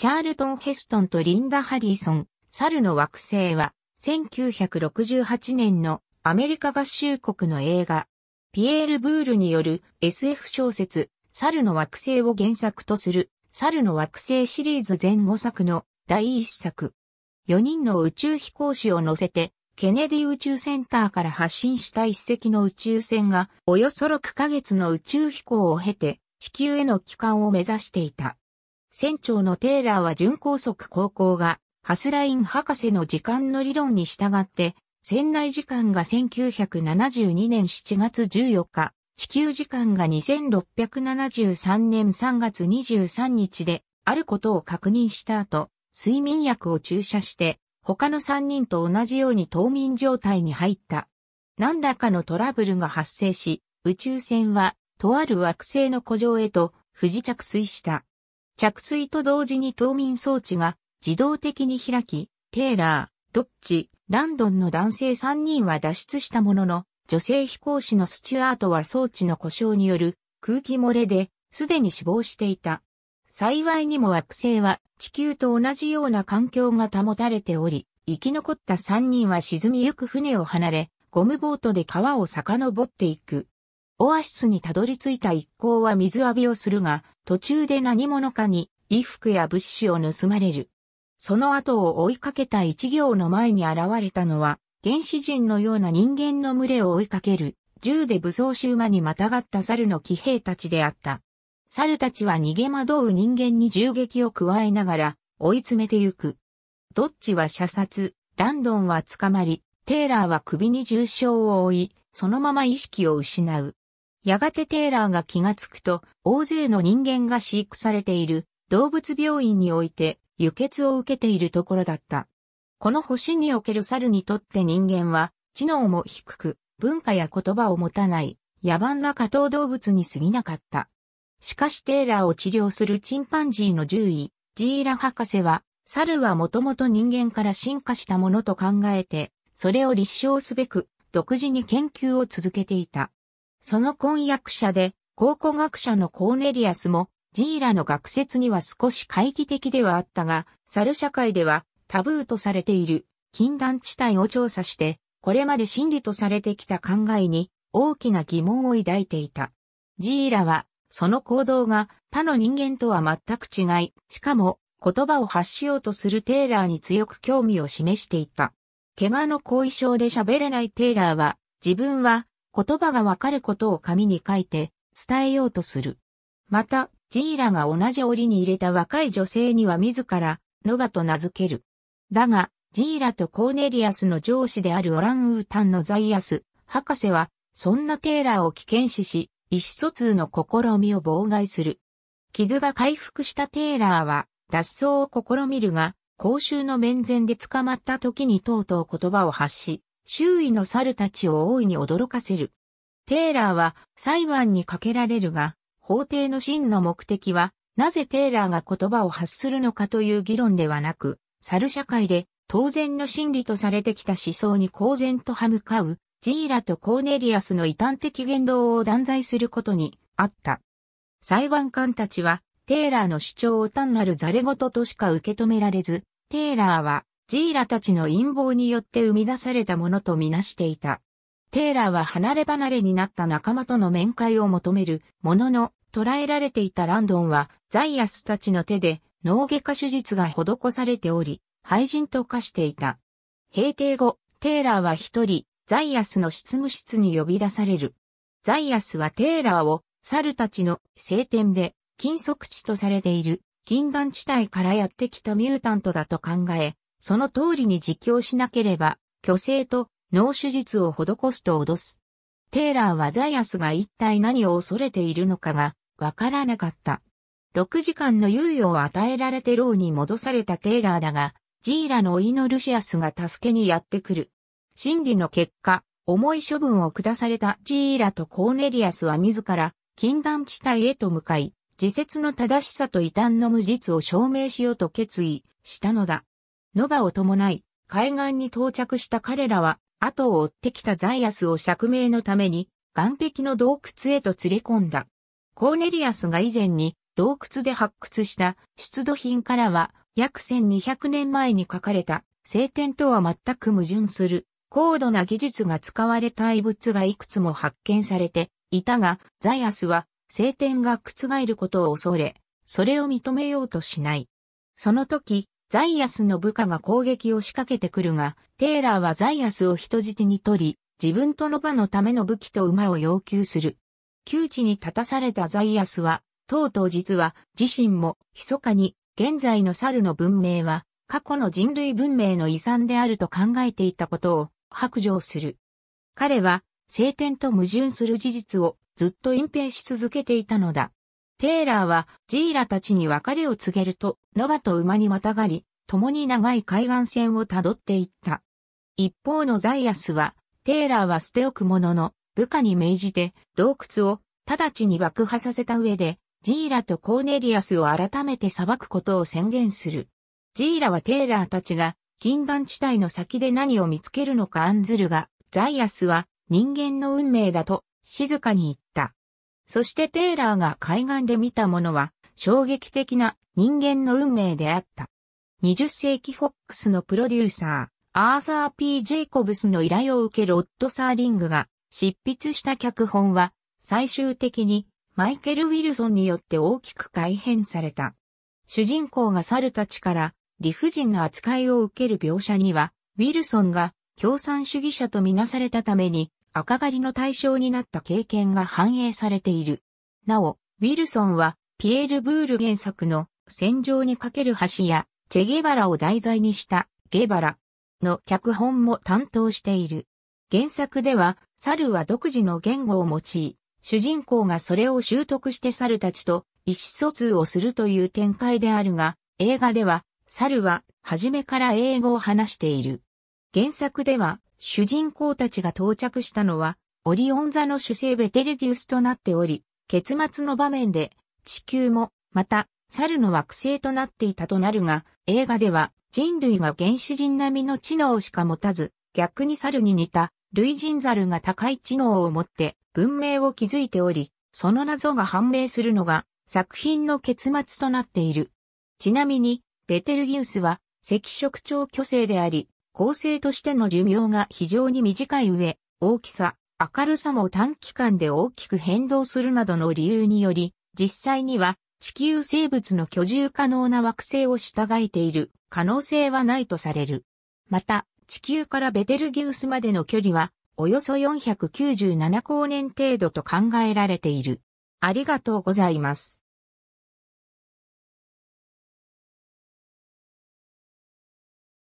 チャールトン・ヘストンとリンダ・ハリーソン、猿の惑星は、1968年のアメリカ合衆国の映画、ピエール・ブールによる SF 小説、猿の惑星を原作とする、猿の惑星シリーズ前5作の第1作。4人の宇宙飛行士を乗せて、ケネディ宇宙センターから発進した一隻の宇宙船が、およそ6ヶ月の宇宙飛行を経て、地球への帰還を目指していた。船長のテーラーは巡航速航行が、ハスライン博士の時間の理論に従って、船内時間が1972年7月14日、地球時間が2673年3月23日で、あることを確認した後、睡眠薬を注射して、他の3人と同じように冬眠状態に入った。何らかのトラブルが発生し、宇宙船は、とある惑星の古城へと不時着水した。着水と同時に冬眠装置が自動的に開き、テーラー、ドッジ、ランドンの男性3人は脱出したものの、女性飛行士のスチュアートは装置の故障による空気漏れで、すでに死亡していた。幸いにも惑星は地球と同じような環境が保たれており、生き残った3人は沈みゆく船を離れ、ゴムボートで川を遡っていく。オアシスにたどり着いた一行は水浴びをするが、途中で何者かに衣服や物資を盗まれる。その後を追いかけた一行の前に現れたのは、原始人のような人間の群れを追いかける、銃で武装し馬にまたがった猿の騎兵たちであった。猿たちは逃げ惑う人間に銃撃を加えながら、追い詰めてゆく。どっちは射殺、ランドンは捕まり、テイラーは首に重傷を負い、そのまま意識を失う。やがてテイラーが気がつくと、大勢の人間が飼育されている動物病院において輸血を受けているところだった。この星における猿にとって人間は知能も低く、文化や言葉を持たない野蛮な下等動物に過ぎなかった。しかしテイラーを治療するチンパンジーの獣医、ジーラ博士は、猿はもともと人間から進化したものと考えて、それを立証すべく、独自に研究を続けていた。その婚約者で、考古学者のコーネリアスも、ジーラの学説には少し懐疑的ではあったが、猿社会ではタブーとされている禁断地帯を調査して、これまで真理とされてきた考えに大きな疑問を抱いていた。ジーラは、その行動が他の人間とは全く違い、しかも言葉を発しようとするテイラーに強く興味を示していた。怪我の後遺症で喋れないテイラーは、自分は言葉がわかることを紙に書いて伝えようとする。また、ジーラが同じ檻に入れた若い女性には自ら、ノガと名付ける。だが、ジーラとコーネリアスの上司であるオランウータンのザイアス、博士は、そんなテーラーを危険視し、意思疎通の試みを妨害する。傷が回復したテーラーは、脱走を試みるが、公衆の面前で捕まった時にとうとう言葉を発し、周囲の猿たちを大いに驚かせる。テーラーは裁判にかけられるが、法廷の真の目的は、なぜテーラーが言葉を発するのかという議論ではなく、猿社会で当然の真理とされてきた思想に公然と歯向かう、ジーラとコーネリアスの異端的言動を断罪することにあった。裁判官たちは、テーラーの主張を単なるザレ事としか受け止められず、テーラーはジーラたちの陰謀によって生み出されたものとみなしていた。テーラーは離れ離れになった仲間との面会を求めるものの、捕らえられていたランドンは、ザイアスたちの手で脳外科手術が施されており、廃人と化していた。閉廷後、テーラーは一人、ザイアスの執務室に呼び出される。ザイアスはテーラーを、猿たちの聖典で、禁属地とされている、禁断地帯からやってきたミュータントだと考え、その通りに自供しなければ、虚勢と脳手術を施すと脅す。テイラーはザイアスが一体何を恐れているのかがわからなかった。6時間の猶予を与えられて牢に戻されたテイラーだが、ジーラのいのルシアスが助けにやってくる。審理の結果、重い処分を下されたジーラとコーネリアスは自ら禁断地帯へと向かい、自説の正しさと異端の無実を証明しようと決意したのだ。ノバを伴い、海岸に到着した彼らは、後を追ってきたザイアスを釈明のために、岸壁の洞窟へと連れ込んだ。コーネリアスが以前に洞窟で発掘した出土品からは約1200年前に書かれた聖典とは全く矛盾する高度な技術が使われた遺物がいくつも発見されていたが、ザイアスは聖典が覆ることを恐れ、それを認めようとしない。その時、ザイアスの部下が攻撃を仕掛けてくるが、テイラーはザイアスを人質に取り、自分とロバのための武器と馬を要求する。窮地に立たされたザイアスは、とうとう実は自身も密かに現在の猿の文明は過去の人類文明の遺産であると考えていたことを白状する。彼は聖典と矛盾する事実をずっと隠蔽し続けていたのだ。テイラーはジーラたちに別れを告げると、ノバと馬にまたがり、共に長い海岸線をたどっていった。一方のザイアスは、テイラーは捨ておくものの、部下に命じて洞窟を直ちに爆破させた上で、ジーラとコーネリアスを改めて裁くことを宣言する。ジーラはテイラーたちが禁断地帯の先で何を見つけるのか案ずるが、ザイアスは人間の運命だと静かに言った。そしてテイラーが海岸で見たものは衝撃的な人間の運命であった。20世紀フォックスのプロデューサー、アーサー・ P・ ジェイコブスの依頼を受けロッド・サーリングが執筆した脚本は最終的にマイケル・ウィルソンによって大きく改変された。主人公が猿たちから理不尽な扱いを受ける描写には、ウィルソンが共産主義者とみなされたために赤狩りの対象になった経験が反映されている。なお、ウィルソンは、ピエール・ブール原作の戦場にかける橋や、チェゲバラを題材にしたゲバラの脚本も担当している。原作では、猿は独自の言語を用い、主人公がそれを習得して猿たちと意思疎通をするという展開であるが、映画では、猿は初めから英語を話している。原作では、主人公たちが到着したのは、オリオン座の主星ベテルギウスとなっており、結末の場面で、地球も、また、猿の惑星となっていたとなるが、映画では、人類が原始人並みの知能しか持たず、逆に猿に似た、類人猿が高い知能を持って文明を築いており、その謎が判明するのが作品の結末となっている。ちなみに、ベテルギウスは赤色超巨星であり、恒成としての寿命が非常に短い上、大きさ、明るさも短期間で大きく変動するなどの理由により、実際には地球生物の居住可能な惑星を従えている可能性はないとされる。また、地球からベテルギウスまでの距離は、およそ497光年程度と考えられている。ありがとうございます。